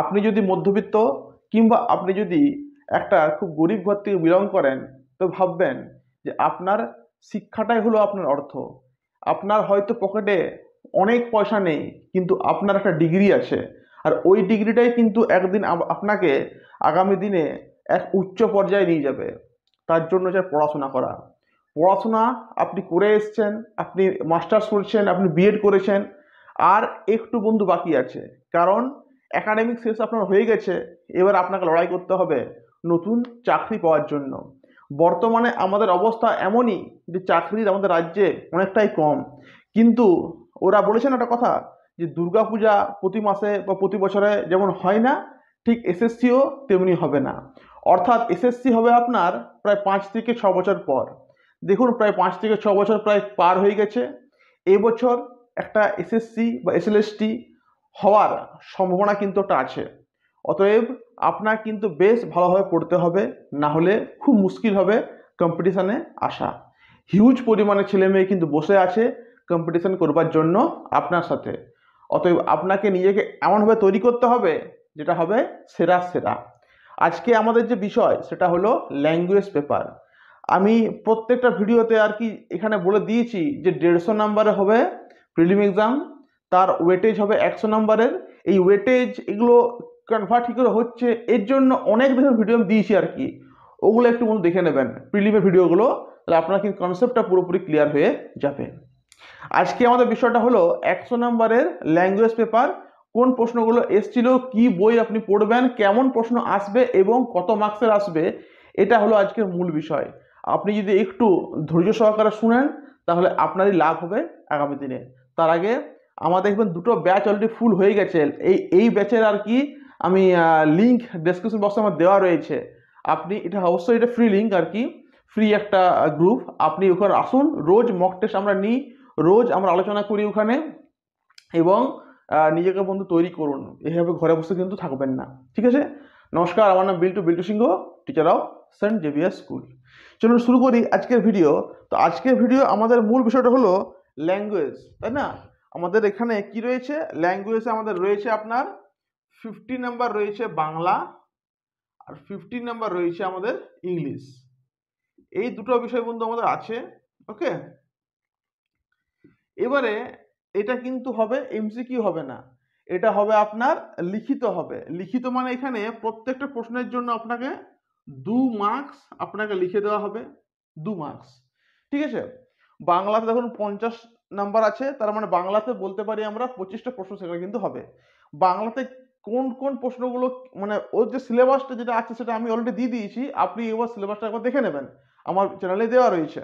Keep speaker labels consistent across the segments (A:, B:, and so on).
A: আপনি যদি মধ্যবিত্ত কিংবা আপনি যদি একটা খুব গরিব ঘর থেকে বিলং করেন তো ভাববেন যে আপনার শিক্ষাটাই হলো আপনার অর্থ আপনার হয়তো পকেটে অনেক পয়সা নেই কিন্তু আপনার একটা ডিগ্রি আছে আর ওই ডিগ্রিটাই কিন্তু একদিন আপনাকে আগামী দিনে এক উচ্চ পর্যায়ে নিয়ে যাবে তার জন্য চাই পড়াশোনা করা পড়াশোনা আপনি করে এসছেন আপনি মাস্টার্স করছেন আপনি বিএড করেছেন আর একটু বন্ধু বাকি আছে কারণ অ্যাকাডেমিক শেষ আপনার হয়ে গেছে এবার আপনাকে লড়াই করতে হবে নতুন চাকরি পাওয়ার জন্য বর্তমানে আমাদের অবস্থা এমনই যে চাকরির আমাদের রাজ্যে অনেকটাই কম কিন্তু ওরা বলেছেন একটা কথা যে দুর্গাপূজা প্রতি মাসে বা প্রতি বছরে যেমন হয় না ঠিক এসএসসিও তেমনি হবে না অর্থাৎ এসএসসি হবে আপনার প্রায় পাঁচ থেকে ছ বছর পর দেখুন প্রায় পাঁচ থেকে ছ বছর প্রায় পার হয়ে গেছে এবছর একটা এসএসসি বা এসএলএসটি হওয়ার সম্ভাবনা কিন্তু ওটা আছে অতএব আপনার কিন্তু বেশ ভালোভাবে পড়তে হবে না হলে খুব মুশকিল হবে কম্পিটিশানে আসা হিউজ পরিমাণে ছেলে মেয়ে কিন্তু বসে আছে কম্পিটিশান করবার জন্য আপনার সাথে অতএব আপনাকে নিজেকে এমনভাবে তৈরি করতে হবে যেটা হবে সেরা সেরা আজকে আমাদের যে বিষয় সেটা হলো ল্যাঙ্গুয়েজ পেপার আমি প্রত্যেকটা ভিডিওতে আর কি এখানে বলে দিয়েছি যে দেড়শো নাম্বারে হবে প্রিলিম এক্সাম তার ওয়েটেজ হবে একশো নাম্বারের এই ওয়েটেজ এগুলো কনভার্ট কী করে হচ্ছে এর জন্য অনেক বেশি ভিডিও আমি দিয়েছি আর কি ওগুলো একটু মতো দেখে নেবেন প্রিলিমের ভিডিওগুলো তাহলে আপনার কিন্তু কনসেপ্টটা পুরোপুরি ক্লিয়ার হয়ে যাবে আজকে আমাদের বিষয়টা হলো একশো নম্বরের ল্যাঙ্গুয়েজ পেপার কোন প্রশ্নগুলো এসছিল কি বই আপনি পড়বেন কেমন প্রশ্ন আসবে এবং কত মার্কসের আসবে এটা হলো আজকের মূল বিষয় আপনি যদি একটু ধৈর্য সহকারে শুনেন তাহলে আপনারই লাভ হবে আগামী দিনে তার আগে আমার দেখবেন দুটো ব্যাচ অলরেডি ফুল হয়ে গেছে এই এই ব্যাচের আর কি আমি লিঙ্ক ডেসক্রিপশন বক্সে আমার দেওয়া রয়েছে আপনি এটা অবশ্যই এটা ফ্রি লিঙ্ক আর কি ফ্রি একটা গ্রুপ আপনি ওখানে আসুন রোজ মক টেস্ট আমরা নিই রোজ আমরা আলোচনা করি ওখানে এবং নিজেকে বন্ধু তৈরি করুন এভাবে ঘরে বসে কিন্তু থাকবেন না ঠিক আছে নমস্কার আমার নাম Biltu Biltu Singh teacher of Saint Xavier school চলুন শুরু করি আজকের ভিডিও তো আজকের ভিডিও আমাদের মূল বিষয়টা হলো ল্যাঙ্গুয়েজ তাই না আমাদের এখানে কি রয়েছে ল্যাঙ্গুয়েজে আমাদের রয়েছে আপনার ফিফটি নাম্বার রয়েছে বাংলা আর ফিফটি নাম্বার রয়েছে আমাদের ইংলিশ এই দুটো বিষয় বন্ধু আমাদের আছে ওকে এবারে এটা কিন্তু হবে কি হবে না এটা হবে আপনার লিখিত হবে লিখিত মানে এখানে প্রত্যেকটা প্রশ্নের জন্য আপনাকে দু মার্কস আপনাকে লিখে দেওয়া হবে দু মার্কস ঠিক আছে বাংলাতে দেখুন পঞ্চাশ নাম্বার আছে তার মানে বাংলাতে বলতে পারি আমরা পঁচিশটা প্রশ্ন সেখানে কিন্তু হবে বাংলাতে কোন কোন প্রশ্নগুলো মানে ওর যে সিলেবাসটা যেটা আছে সেটা আমি অলরেডি দিয়ে দিয়েছি আপনি এবার সিলেবাসটা একবার দেখে নেবেন আমার চ্যানেলে দেওয়া রয়েছে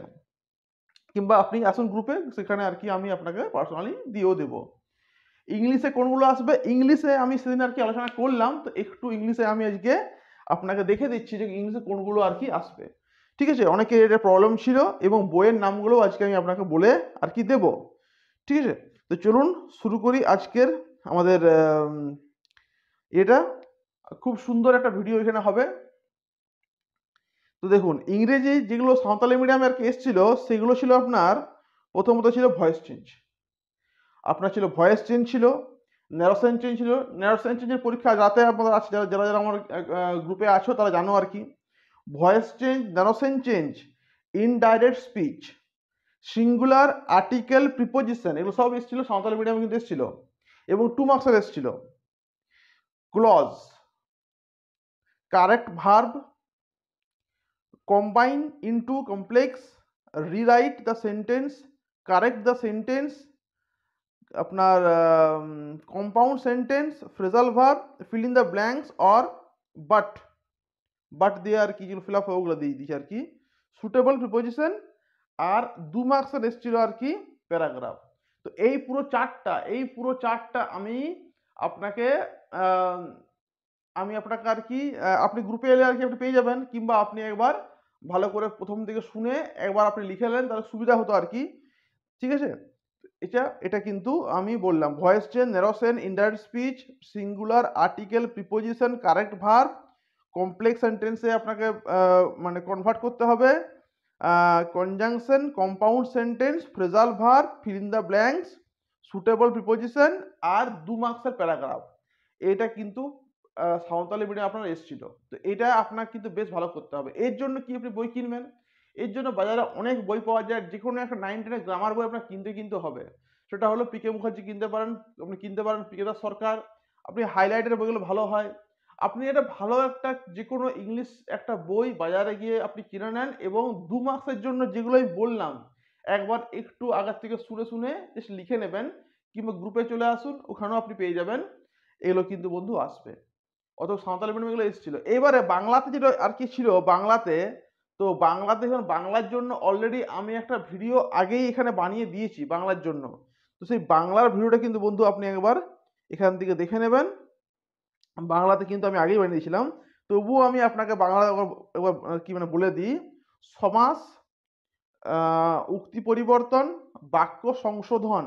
A: কিংবা আপনি আসুন গ্রুপে সেখানে আর কি আমি আপনাকে পার্সোনালি দিয়েও দেব ইংলিশে কোনগুলো আসবে ইংলিশে আমি সেদিন আর কি আলোচনা করলাম তো একটু ইংলিশে আমি আজকে আপনাকে দেখে দিচ্ছি যে ইংলিশে কোনগুলো আর কি আসবে ঠিক আছে অনেকের এটা প্রবলেম ছিল এবং বইয়ের নামগুলো আজকে আমি আপনাকে বলে আর কি দেব ঠিক আছে তো চলুন শুরু করি আজকের আমাদের এটা খুব সুন্দর একটা ভিডিও এখানে হবে তো দেখুন ইংরেজি যেগুলো সাঁওতালি মিডিয়ামে আর কি এসছিল সেগুলো ছিল আপনার প্রথমত ছিল ভয়েস চেঞ্জ আপনার ছিল ভয়েস চেঞ্জ ছিল ন্যারোসেন চেঞ্জ ছিল ন্যারোসেন চেঞ্জের পরীক্ষা যাতে আপনারা আছে যারা যারা আমার গ্রুপে আছো তারা জানো আর কি ভয়েস চেঞ্জ ন্যানোসেন change indirect speech singular article preposition এগুলো সব এসেছিল সাঁওতালি মিডিয়ামে কিন্তু এসেছিল এবং টু মার্কসের এসেছিল clause correct verb combine into complex rewrite the sentence correct the sentence আপনার compound sentence phrasal verb fill in the blanks or but but দিয়ে আর কি যেগুলো ফিল আপ হয় ওগুলো দিয়ে দিয়েছে আর কি সুটেবল প্রিপোজিশন আর দু মার্কসের এসছিল আর কি প্যারাগ্রাফ তো এই পুরো চারটা এই পুরো চারটা আমি আপনাকে আমি আপনাকে আর কি আপনি গ্রুপে এলে আর কি আপনি পেয়ে যাবেন কিংবা আপনি একবার ভালো করে প্রথম থেকে শুনে একবার আপনি লিখে নেন তাহলে সুবিধা হতো আর কি ঠিক আছে এটা এটা কিন্তু আমি বললাম ভয়েস চেন নেরোসেন ইন্ডার speech singular article preposition correct verb complex সেন্টেন্সে আপনাকে মানে কনভার্ট করতে হবে conjunction compound sentence phrasal verb fill in the blanks suitable preposition আর দু মার্কসের প্যারাগ্রাফ এটা কিন্তু সাঁওতালি মিডিয়াম আপনার এসেছিল তো এটা আপনার কিন্তু বেশ ভালো করতে হবে এর জন্য কি আপনি বই কিনবেন এর জন্য বাজারে অনেক বই পাওয়া যায় যে কোনো একটা নাইন টেনের গ্রামার বই আপনার কিনতে কিনতে হবে সেটা হলো পিকে মুখার্জি কিনতে পারেন আপনি কিনতে পারেন পিকে দাস সরকার আপনি হাইলাইটের বইগুলো ভালো হয় আপনি এটা ভালো একটা যে কোনো ইংলিশ একটা বই বাজারে গিয়ে আপনি কিনে নেন এবং দু মার্কসের জন্য যেগুলো আমি বললাম একবার একটু আগের থেকে শুনে শুনে জাস্ট লিখে নেবেন কিংবা গ্রুপে চলে আসুন ওখানেও আপনি পেয়ে যাবেন এগুলো কিন্তু বন্ধু আসবে অত সাঁওতাল মিডিয়ামগুলো এসেছিলো এবারে বাংলাতে যেটা আর কি ছিল বাংলাতে তো বাংলাতে এখন বাংলার জন্য অলরেডি আমি একটা ভিডিও আগেই এখানে বানিয়ে দিয়েছি বাংলার জন্য তো সেই বাংলার ভিডিওটা কিন্তু বন্ধু আপনি একবার এখান থেকে দেখে নেবেন বাংলাতে কিন্তু আমি আগেই বানিয়ে দিয়েছিলাম তবুও আমি আপনাকে বাংলা একবার কি মানে বলে দিই সমাস উক্তি পরিবর্তন বাক্য সংশোধন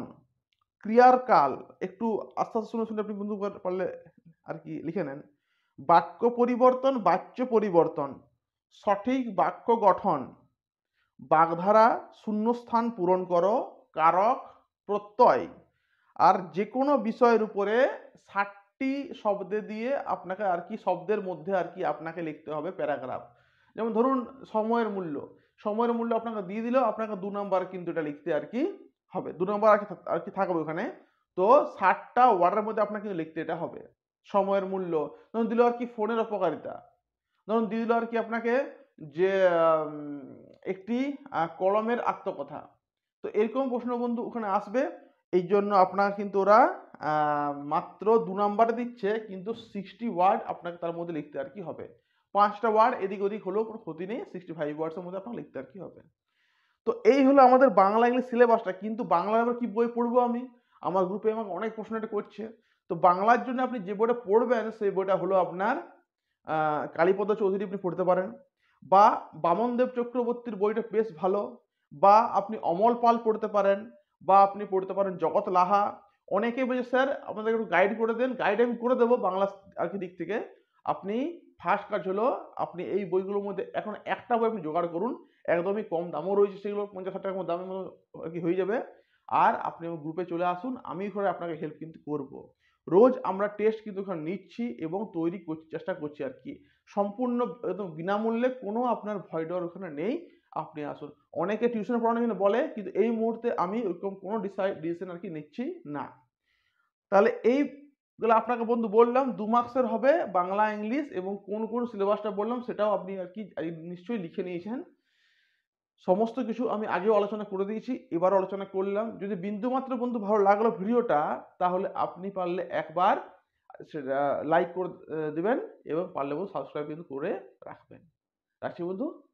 A: ক্রিয়ার কাল একটু আস্তে আস্তে শুনে শুনে আপনি বন্ধু পারলে আর কি লিখে নেন বাক্য পরিবর্তন বাচ্য পরিবর্তন সঠিক বাক্য গঠন বাগধারা শূন্যস্থান পূরণ করো কারক প্রত্যয় আর যে কোনো বিষয়ের উপরে ষাট একটি শব্দে দিয়ে আপনাকে আর কি শব্দের মধ্যে আর কি আপনাকে লিখতে হবে প্যারাগ্রাফ যেমন ধরুন সময়ের মূল্য সময়ের মূল্য আপনাকে দিয়ে দিলেও আপনাকে দু নম্বর কিন্তু এটা লিখতে আর কি হবে দু নম্বর আর কি আর কি থাকবে ওখানে তো ষাটটা ওয়ার্ডের মধ্যে আপনাকে কিন্তু লিখতে এটা হবে সময়ের মূল্য ধরুন দিল আর কি ফোনের অপকারিতা ধরুন দিয়ে দিল আর কি আপনাকে যে একটি কলমের আত্মকথা তো এরকম প্রশ্ন বন্ধু ওখানে আসবে এই জন্য আপনার কিন্তু ওরা মাত্র দু নম্বরে দিচ্ছে কিন্তু সিক্সটি ওয়ার্ড আপনাকে তার মধ্যে লিখতে আর কি হবে পাঁচটা ওয়ার্ড এদিক ওদিক হলেও কোনো ক্ষতি নেই সিক্সটি ফাইভ ওয়ার্ডসের মধ্যে আপনাকে লিখতে আর কি হবে তো এই হলো আমাদের বাংলা ইংলিশ সিলেবাসটা কিন্তু বাংলা আবার কী বই পড়বো আমি আমার গ্রুপে আমাকে অনেক প্রশ্ন এটা করছে তো বাংলার জন্য আপনি যে বইটা পড়বেন সেই বইটা হলো আপনার কালীপদ চৌধুরী আপনি পড়তে পারেন বা বামনদেব চক্রবর্তীর বইটা বেশ ভালো বা আপনি অমল পাল পড়তে পারেন বা আপনি পড়তে পারেন জগৎ লাহা অনেকে বলছে স্যার আপনাদের একটু গাইড করে দেন গাইড আমি করে দেবো বাংলা আর কি দিক থেকে আপনি ফার্স্ট কাজ হলো আপনি এই বইগুলোর মধ্যে এখন একটা বই আপনি জোগাড় করুন একদমই কম দামও রয়েছে সেগুলো পঞ্চাশ হাজার টাকার দামের মতো আর কি হয়ে যাবে আর আপনি আমার গ্রুপে চলে আসুন আমি ঘরে আপনাকে হেল্প কিন্তু করব। রোজ আমরা টেস্ট কিন্তু ওখানে নিচ্ছি এবং তৈরি চেষ্টা করছি আর কি সম্পূর্ণ একদম বিনামূল্যে কোনো আপনার ভয় ডর ওখানে নেই আপনি আসুন অনেকে টিউশন পড়ানোর জন্য বলে কিন্তু এই মুহূর্তে আমি ওইরকম কোনো ডিসাইড ডিসিশন আর কি নিচ্ছি না তাহলে এই আপনাকে বন্ধু বললাম দু মার্কসের হবে বাংলা ইংলিশ এবং কোন কোন সিলেবাসটা বললাম সেটাও আপনি আর কি নিশ্চয়ই লিখে নিয়েছেন সমস্ত কিছু আমি আগেও আলোচনা করে দিয়েছি এবারও আলোচনা করলাম যদি বিন্দুমাত্র বন্ধু ভালো লাগলো ভিডিওটা তাহলে আপনি পারলে একবার সেটা লাইক করে দেবেন এবং পারলে বন্ধু সাবস্ক্রাইব কিন্তু করে রাখবেন রাখছি বন্ধু